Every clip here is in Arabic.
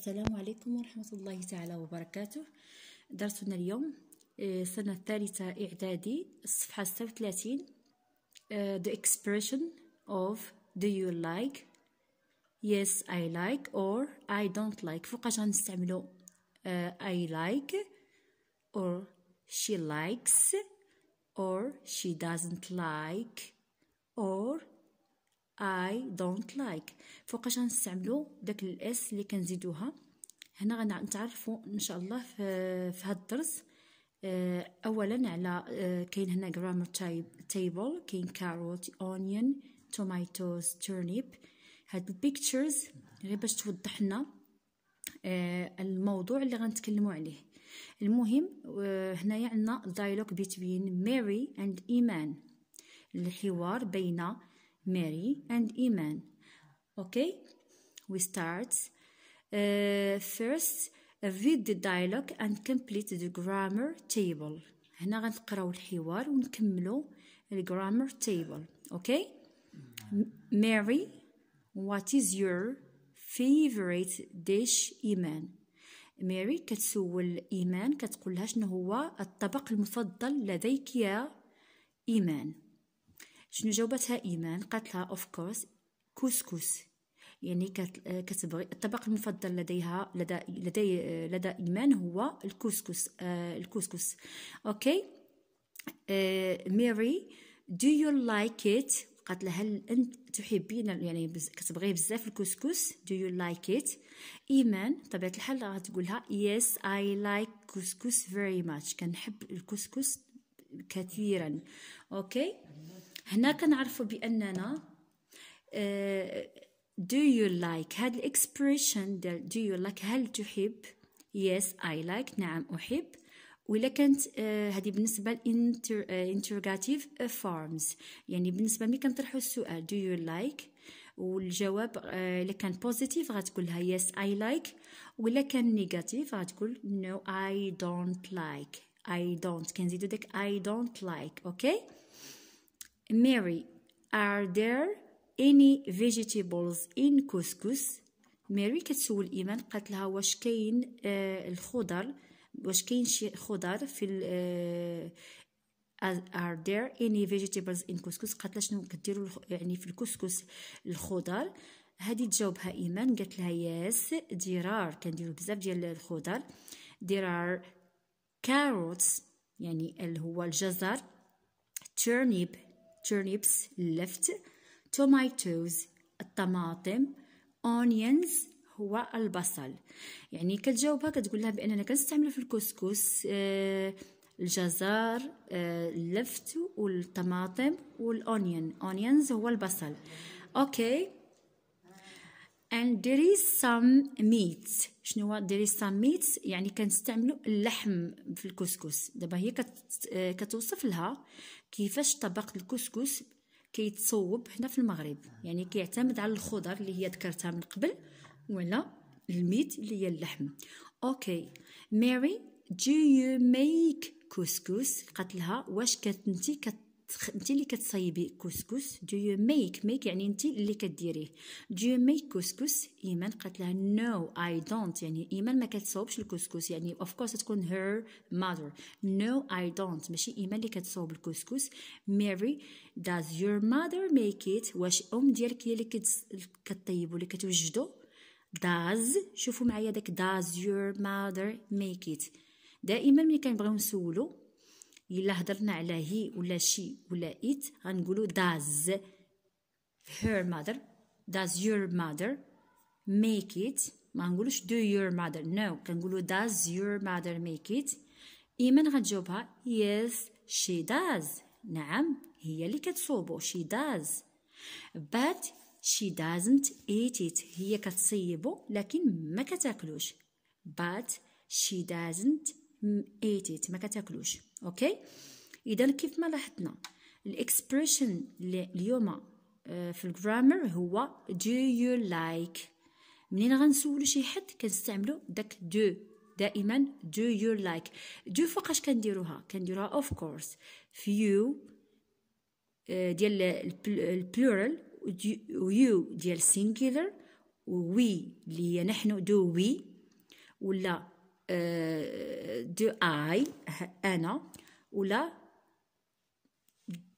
السلام عليكم ورحمة الله تعالى وبركاته درسنا اليوم السنة آه، الثالثة إعدادي الصفحة 36 آه، The expression of do you like yes I like or I don't like فوقاش غنستعملو آه، I like or she likes or she doesn't like or I don't like فوقاش غنستعملو داك الاس اللي كنزيدوها هنا غنتعرفوا ان شاء الله في, في هاد الدرس آه، اولا على آه، كاين هنا جرامر تايبل كاين كاروت اونيون tomatoes, تورنيب هاد البيكتشرز غير باش توضح لنا آه، الموضوع اللي غنتكلموا عليه المهم هنايا عندنا دايلوج بين Mary اند ايمان الحوار بين Mary and Iman. Okay, we start. Uh, first, read the dialogue and complete the grammar table. هنا غنقراو الحوار ونكملو grammar table. Okay, Mary, what is your favorite dish ايمان ماري كتسول ايمان كتقول لها شنو هو الطبق المفضل لديك يا ايمان شنو جاوبتها ايمان قالت لها اوف كورس كوسكوس يعني كتبغي الطبق المفضل لديها لدى لدي لدى ايمان هو الكوسكوس آه الكوسكوس اوكي آه، ميري دو يو لايك ات قالت لها هل انت تحبين يعني كتبغيه بزاف الكوسكوس دو يو لايك ات ايمان بطبيعه الحال راه تقولها يس اي لايك كوسكوس فيري ماتش كنحب الكوسكوس كثيرا اوكي هنا كنعرفوا باننا دو يو لايك هاد الاكسبريشن ديال دو يو لايك هل تحب يس اي لايك نعم أحب ولا كانت آه، هذه بالنسبه للانتروغاتيف آه، فورمز يعني بالنسبه ملي كنطرحوا السؤال دو يو لايك والجواب آه، الا كان بوزيتيف غتقولها يس اي لايك ولا كان نيجاتيف غتقول نو اي دونت لايك اي دونت كنزيدو داك اي دونت لايك اوكي Mary, are there any vegetables in couscous? Mary كتسول ايمان قالت لها واش كاين آه، الخضر واش كاين شي خضر في ال آه، are there any vegetables in couscous قالت لها شنو كديروا يعني في الكسكس الخضر هادي تجاوبها ايمان قالت لها yes there are كنديروا بزاف ديال الخضر there are carrots يعني اللي هو الجزر turnip turnips اللفت tomatoes الطماطم onions هو البصل يعني كتجاوبها كتقول لها باننا كنستعملو في الكسكس آه الجزر آه اللفت والطماطم والاونيون اونيونز هو البصل اوكي and there is some meat شنو هو there is some meat يعني كنستعملو اللحم في الكسكس دابا هي كت... آه، كتوصف لها كيفاش طبق الكسكس كيتصوب هنا في المغرب يعني كيعتمد على الخضر اللي هي ذكرتها من قبل ولا الميت اللي هي اللحم اوكي ماري دو يو ميك كسكس قالت لها واش كنتي كت كتخ... انت اللي كتصايبي كسكس دو يو ميك ميك يعني انت اللي كديريه دو يو ميك كسكس ايمان قالت لها نو اي دونت يعني ايمان ما كتصاوبش الكسكس يعني اوف كورس تكون هير ماذر نو اي دونت ماشي ايمان اللي كتصاوب الكسكس ميري داز يور ماذر ميك ات واش ام ديالك هي اللي كطيب اللي كتوجدو داز شوفوا معايا داك داز يور ماذر ميك ات دائما ملي كنبغيو نسولو الا هضرنا على هي ولا شي ولا ات غنقولوا داز هير ماذر داز يور ماذر ميك ات ما نقولوش دو يور ماذر نو كنقولو داز يور ماذر ميك ات ايمن غتجاوبها يس شي داز نعم هي اللي كتصوبو شي داز بات شي دازنت ايت ات هي كتصيبو لكن ما كتاكلوش بات شي دازنت ايت ات ما كتاكلوش اوكي اذا كيف ما لاحظنا الاكسبريشن اليوم آه، في الجرامر هو دو يو لايك منين غنسولو شي حد كنستعملو داك دو دائما دو يو لايك دو فوقاش كنديروها كنديروها اوف كورس فيو ديال البلورال يو ديال singular وي اللي هي نحن دو وي ولا آه، دو اي انا ولا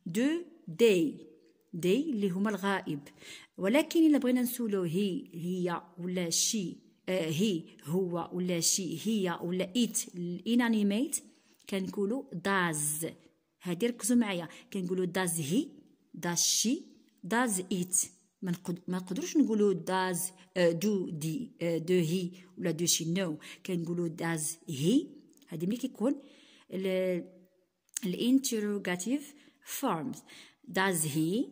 دو دي دي اللي هما الغائب ولكن الا بغينا نسولو هي هي ولا شي آه، هي هو ولا شي هي ولا ايت الانانيميت كنقولوا داز هادي ركزوا معايا كنقولوا داز هي داز شي داز ايت ما نقدروش نقولوا داز آه، دو دي آه، دو هي ولا دو شي نو كنقولوا داز هي هذه ملي كيكون الانتروغاتيف فورمز داز هي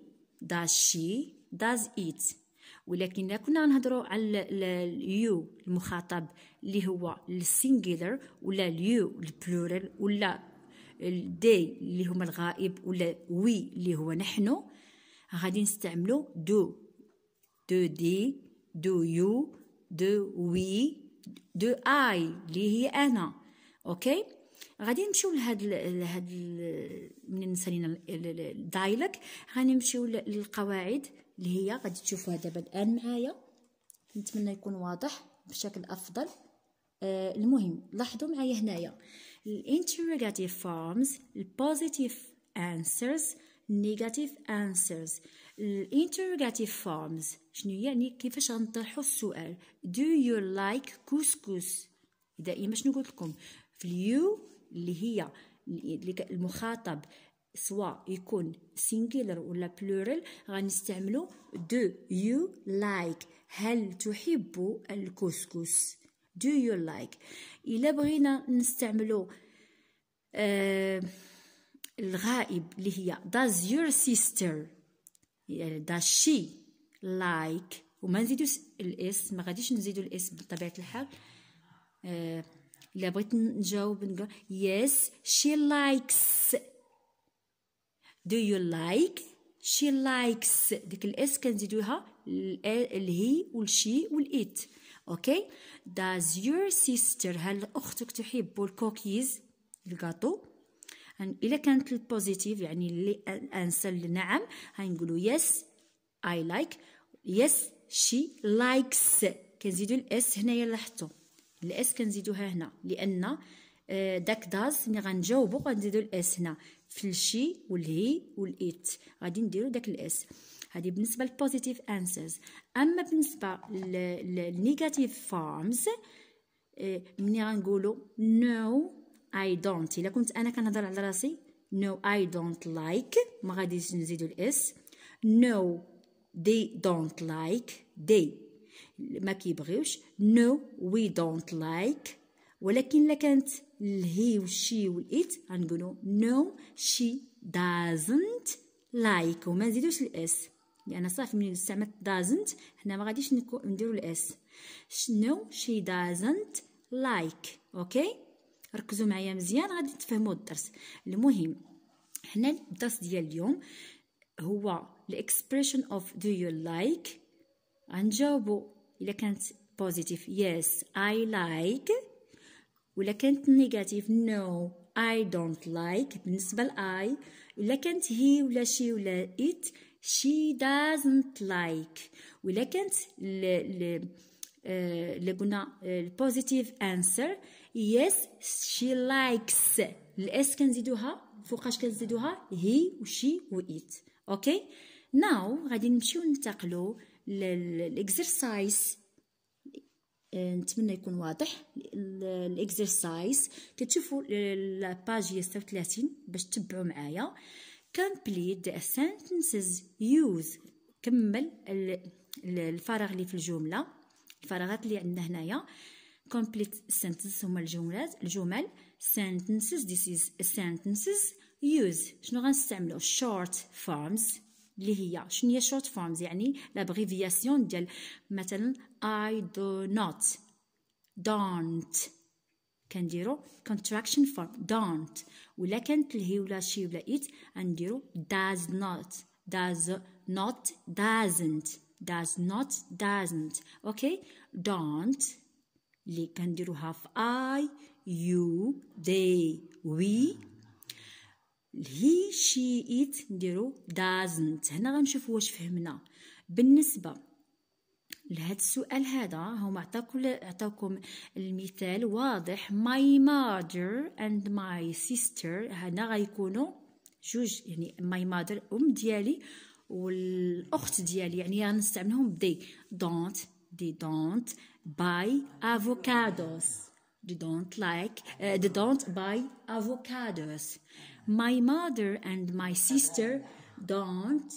داز شي داز ايت ولكن الا كنا نهضروا على اليو المخاطب اللي هو السينجولر ولا اليو البلورال ولا الدي اللي هما الغائب ولا وي اللي هو نحن غادي نستعملو دو دو دي دو يو دو وي دو اي اللي هي انا اوكي غادي نمشيو لهاد لهاد من نسالينا الدايلوغ غادي نمشيو للقواعد اللي هي غادي تشوفوها دابا الان معايا نتمنى يكون واضح بشكل افضل آه المهم لاحظوا معايا هنايا الانتروغاتيف فورمز البوزيتيف انسرز negative answers الانتروغاتيف فورمز شنو يعني كيفاش غنطرحوا السؤال do you like كوسكوس دائما إيه، شنو قلت لكم في اليو اللي هي المخاطب سواء يكون سينجلر ولا بلورال غنستعملو do you like هل تحب الكسكس do you like الا بغينا نستعملو آه الغائب اللي هي does your sister يعني does she like وما نزيدو الاس ما غاديش نزيدو الاس بطبيعه الحال آه بغيت نجاوب نقول yes she likes do you like she likes ديك الاس كنزيدوها الهي والشي والإت اوكي does your sister هل اختك تحب الكوكيز الكاطو الا كانت البوزيتيف يعني اللي انسى نعم غنقولوا يس اي لايك يس شي لايكس كنزيدو الاس هنايا لاحظتوا الاس كنزيدوها هنا لان داك آه، داز ملي غنجاوبو غنزيدو الاس هنا في الشي والهي والايت غادي نديرو داك الاس هذه بالنسبه للبوزيتيف انسرز اما بالنسبه للنيجاتيف آه، فورمز ملي غنقولو نو I don't الا كنت انا كنهضر على راسي no I don't like ما غاديش نزيدو الاس no they don't like they ما كيبغيوش no we don't like ولكن لكانت الهي والشي والإت غنقولو no she doesn't like وما نزيدوش الاس لان يعني صافي من استعملت doesn't حنا ما غاديش نديرو الاس no she doesn't like اوكي okay? ركزوا معايا مزيان غادي تفهموا الدرس المهم هنا الدرس ديال اليوم هو الاكسبريشن اوف دو يو لايك غنجاوبوا الا كانت بوزيتيف يس اي لايك ولا كانت نيجاتيف نو اي دونت لايك بالنسبه لاي الا كانت هي ولا شي ولا ات شي دازنت لايك ولا كانت ل ل آه، اللي قلنا البوزيتيف انسر يس شي لايكس الاس كنزيدوها فوقاش كنزيدوها هي وشي وإيت اوكي ناو غادي نمشيو ننتقلو للاكسرسايز آه، نتمنى يكون واضح الاكسرسايز كتشوفوا الباج هي 36 باش تتبعوا معايا complete ذا سنتنسز يوز كمل الفراغ اللي في الجمله الفراغات اللي عندنا هنايا كومبليت سنتنس هما الجملات الجمل سنتنسز ذيس از سنتنسز يوز شنو غنستعملو شورت فورمز اللي هي شنو هي شورت فورمز يعني لابريفياسيون ديال مثلا اي دو نوت دونت كنديرو كونتراكشن فورم دونت ولا كانت الهي ولا شي ولا ايت غنديرو داز نوت داز نوت دازنت does not doesn't اوكي don't اللي كنديروها في I you they we he she it نديرو doesn't هنا غنشوف واش فهمنا بالنسبه لهذا السؤال هذا هما عطاكم عطاكم المثال واضح my mother and my sister هنا غيكونوا جوج يعني my mother ام ديالي والاخت ديالي يعني نستعملهم دي دونت دي دونت باي افوكادوس they don't like uh, they don't buy avocados my mother and my sister don't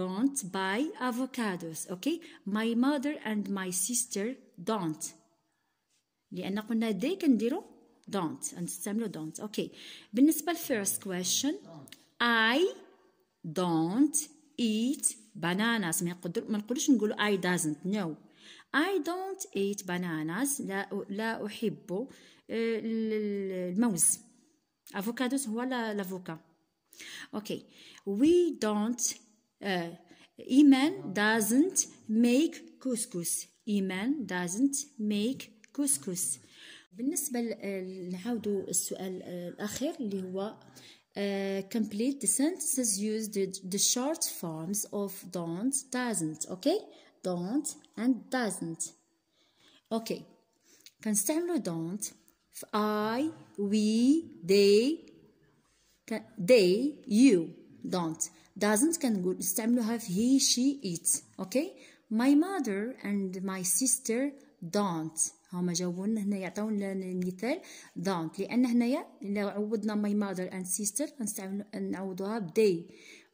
don't buy avocados okay my mother and my sister don't لأن قلنا they كنديرو don't نستعملو don't okay بالنسبة first question I don't eat bananas ما نقدرش نقولوا I doesn't no I don't eat bananas لا لا أحب آه، الموز افوكادوس هو لافوكا اوكي وي دونت ايمان doesn't make couscous ايمان doesn't make couscous بالنسبه نعاودوا السؤال آه، الاخير اللي هو Uh, complete the sentences use the, the short forms of don't, doesn't, okay? don't and doesn't. Okay, كنستعملو don't I, we, they, they, you, don't. Doesn't can stand to have. he, she, it. Okay, my mother and my sister don't. هما جاوبونا هنا يعطيونا المثال دونت لان هنايا لو عوضنا ماي مادر اند سيستر نعوضوها بدي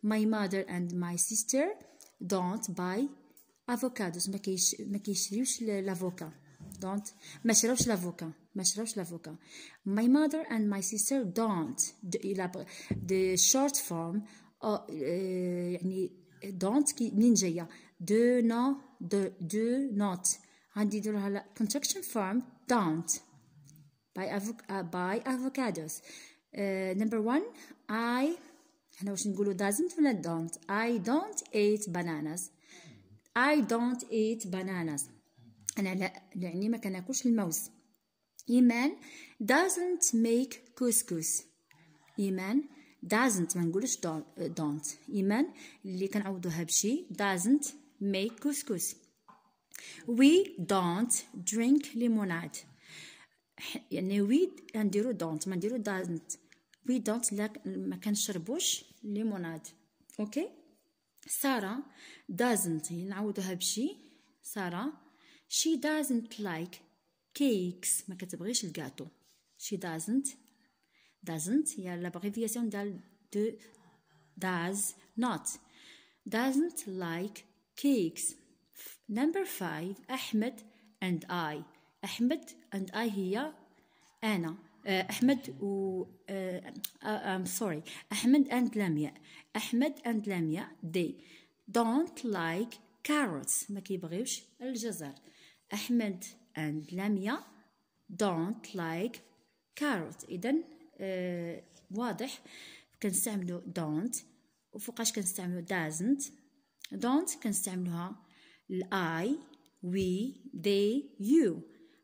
ماي مادر اند ماي سيستر دونت باي افوكادوس ما كاينش ما كيشريوش لافوكا دونت ما شراوش لافوكا ما شراوش لافوكا ماي مادر اند ماي سيستر دونت دي شورت فورم يعني دونت منين جايه دو نو دو, دو نوت Handidurhala construction firm don't by, avo uh, by avocados. Uh, number one, I احنا واش نقولوا doesn't ولا don't I don't eat bananas I don't eat bananas انا لا يعني ما كناكلش الموز ايمان doesn't make couscous ايمان doesn't ما نقولش øh, don't ايمان اللي كنعوضوها بشي doesn't make couscous وي دونت درينك lemonade. يعني وي نديرو دونت ما نديرو دازنت وي دونت لا ما كنشربوش ليموناد اوكي ساره دازنت نعوضوها بشي ساره شي دازنت لايك كيكس ما كتبغيش الكاتو شي دازنت doesn't هي لابريفياسيون ديال دو داز نوت doesn't like cakes Number five أحمد and I أحمد and I هي أنا آه، أحمد و آه، آه، I'm sorry أحمد and لمياء أحمد and لمياء they don't like carrots ما كيبغيوش الجزر أحمد and لمياء don't like كاروت إذا آه واضح كنستعملو don't وفوقاش كنستعملو doesn't don't كنستعملوها الاي وي دي يو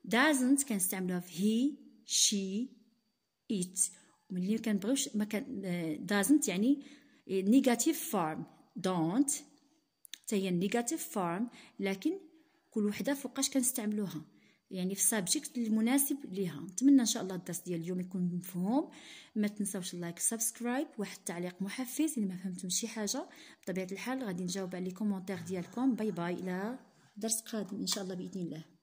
doesn't كنستعملوها في هي شي ات ملي كنبغيوش ما كان doesn't يعني نيجاتيف فورم don't حتى هي نيجاتيف فورم لكن كل وحده فوقاش كنستعملوها يعني في السابجيكت المناسب ليها نتمنى ان شاء الله الدرس ديال اليوم يكون مفهوم ما تنساوش اللايك سبسكرايب واحد التعليق محفز الا ما فهمتم شي حاجه بطبيعه الحال غادي نجاوب على لي كومونتير ديالكم باي باي الى درس قادم ان شاء الله باذن الله